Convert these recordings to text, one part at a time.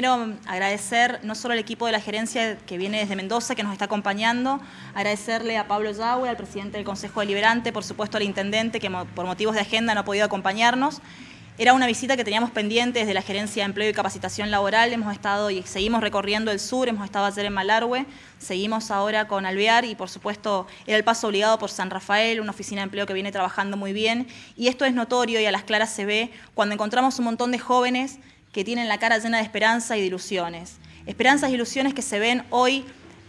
Quiero um, agradecer no solo al equipo de la gerencia que viene desde Mendoza, que nos está acompañando, agradecerle a Pablo Yahue, al presidente del Consejo Deliberante, por supuesto al intendente, que por motivos de agenda no ha podido acompañarnos. Era una visita que teníamos pendiente desde la Gerencia de Empleo y Capacitación Laboral. Hemos estado y seguimos recorriendo el sur, hemos estado ayer en Malargüe, seguimos ahora con Alvear y, por supuesto, era el paso obligado por San Rafael, una oficina de empleo que viene trabajando muy bien. Y esto es notorio y a las claras se ve cuando encontramos un montón de jóvenes que tienen la cara llena de esperanza y de ilusiones. Esperanzas y ilusiones que se ven hoy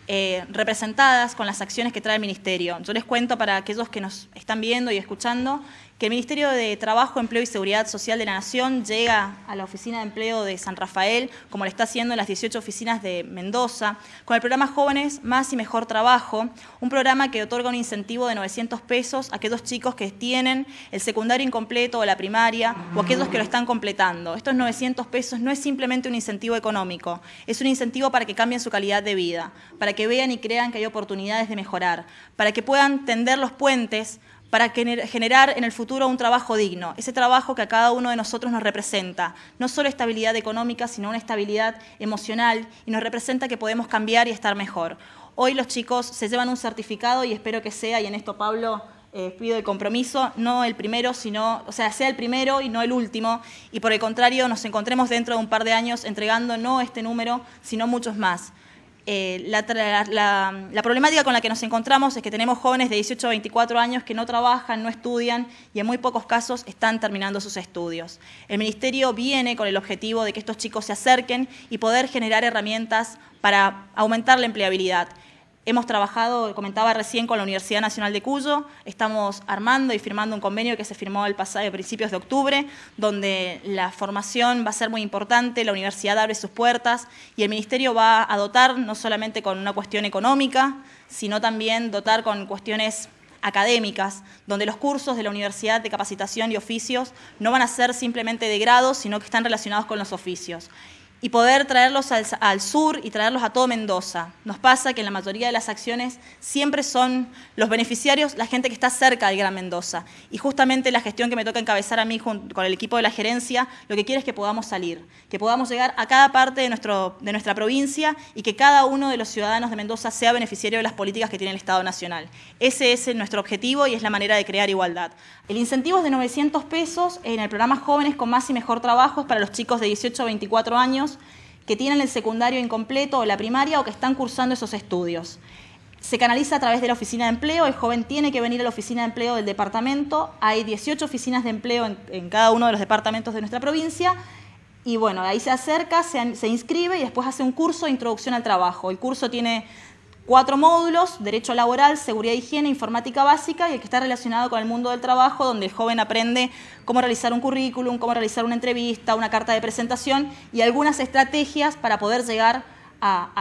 eh, representadas con las acciones que trae el Ministerio. Yo les cuento para aquellos que nos están viendo y escuchando que el Ministerio de Trabajo, Empleo y Seguridad Social de la Nación llega a la Oficina de Empleo de San Rafael, como lo está haciendo en las 18 oficinas de Mendoza, con el programa Jóvenes Más y Mejor Trabajo, un programa que otorga un incentivo de 900 pesos a aquellos chicos que tienen el secundario incompleto o la primaria, o aquellos que lo están completando. Estos 900 pesos no es simplemente un incentivo económico, es un incentivo para que cambien su calidad de vida, para que vean y crean que hay oportunidades de mejorar, para que puedan tender los puentes para generar en el futuro un trabajo digno, ese trabajo que a cada uno de nosotros nos representa, no solo estabilidad económica, sino una estabilidad emocional y nos representa que podemos cambiar y estar mejor. Hoy los chicos se llevan un certificado y espero que sea, y en esto Pablo eh, pido el compromiso, no el primero, sino, o sea, sea el primero y no el último, y por el contrario nos encontremos dentro de un par de años entregando no este número, sino muchos más. Eh, la, problemática con la que nos encontramos es que tenemos jóvenes de 18 a 24 años que no trabajan, no estudian y en muy pocos casos están terminando sus estudios. El Ministerio viene con el objetivo de que estos chicos se acerquen y poder generar herramientas para aumentar la empleabilidad. Hemos trabajado, comentaba recién, con la Universidad Nacional de Cuyo. Estamos armando y firmando un convenio que se firmó el pasado, a principios de octubre, donde la formación va a ser muy importante, la universidad abre sus puertas y el Ministerio va a dotar no solamente con una cuestión económica, sino también dotar con cuestiones académicas, donde los cursos de la Universidad de Capacitación y Oficios no van a ser simplemente de grado, sino que están relacionados con los oficios y poder traerlos al, sur y traerlos a todo Mendoza. Nos pasa que en la mayoría de las acciones siempre son los beneficiarios la gente que está cerca del Gran Mendoza. Y justamente la gestión que me toca encabezar a mí con el equipo de la gerencia, lo que quiere es que podamos salir, que podamos llegar a cada parte de, nuestro, de nuestra provincia y que cada uno de los ciudadanos de Mendoza sea beneficiario de las políticas que tiene el Estado Nacional. Ese es nuestro objetivo y es la manera de crear igualdad. El incentivo es de 900 pesos en el programa Jóvenes con Más y Mejor es para los chicos de 18 a 24 años que tienen el secundario incompleto o la primaria o que están cursando esos estudios. Se canaliza a través de la oficina de empleo, el joven tiene que venir a la oficina de empleo del departamento, hay 18 oficinas de empleo en, cada uno de los departamentos de nuestra provincia y bueno, ahí se acerca, se, se inscribe y después hace un curso de introducción al trabajo. El curso tiene cuatro módulos, Derecho Laboral, Seguridad e Higiene, Informática Básica y el que está relacionado con el mundo del trabajo, donde el joven aprende cómo realizar un currículum, cómo realizar una entrevista, una carta de presentación y algunas estrategias para poder llegar a,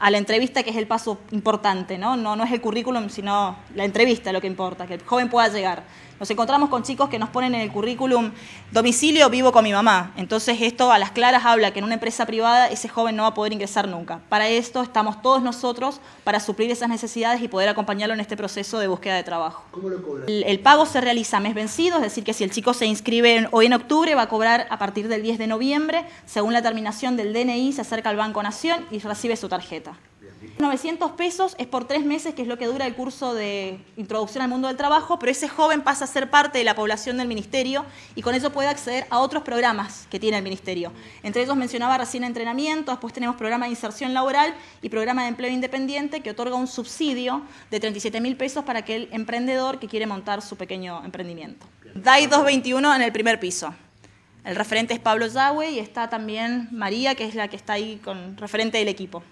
a, la entrevista, que es el paso importante, ¿no? ¿no? No es el currículum, sino la entrevista lo que importa, que el joven pueda llegar. Nos encontramos con chicos que nos ponen en el currículum domicilio vivo con mi mamá. Entonces esto a las claras habla que en una empresa privada ese joven no va a poder ingresar nunca. Para esto estamos todos nosotros para suplir esas necesidades y poder acompañarlo en este proceso de búsqueda de trabajo. ¿Cómo lo cobra? El, el pago se realiza mes vencido, es decir, que si el chico se inscribe hoy en octubre va a cobrar a partir del 10 de noviembre, según la terminación del DNI se acerca al Banco Nación y recibe su tarjeta. 900 pesos es por tres meses, que es lo que dura el curso de introducción al mundo del trabajo, pero ese joven pasa a ser parte de la población del ministerio y con eso puede acceder a otros programas que tiene el ministerio. Entre ellos mencionaba recién entrenamiento, después tenemos programa de inserción laboral y programa de empleo independiente que otorga un subsidio de 37 mil pesos para aquel emprendedor que quiere montar su pequeño emprendimiento. DAI 221 en el primer piso. El referente es Pablo Yahweh y está también María, que es la que está ahí con referente del equipo.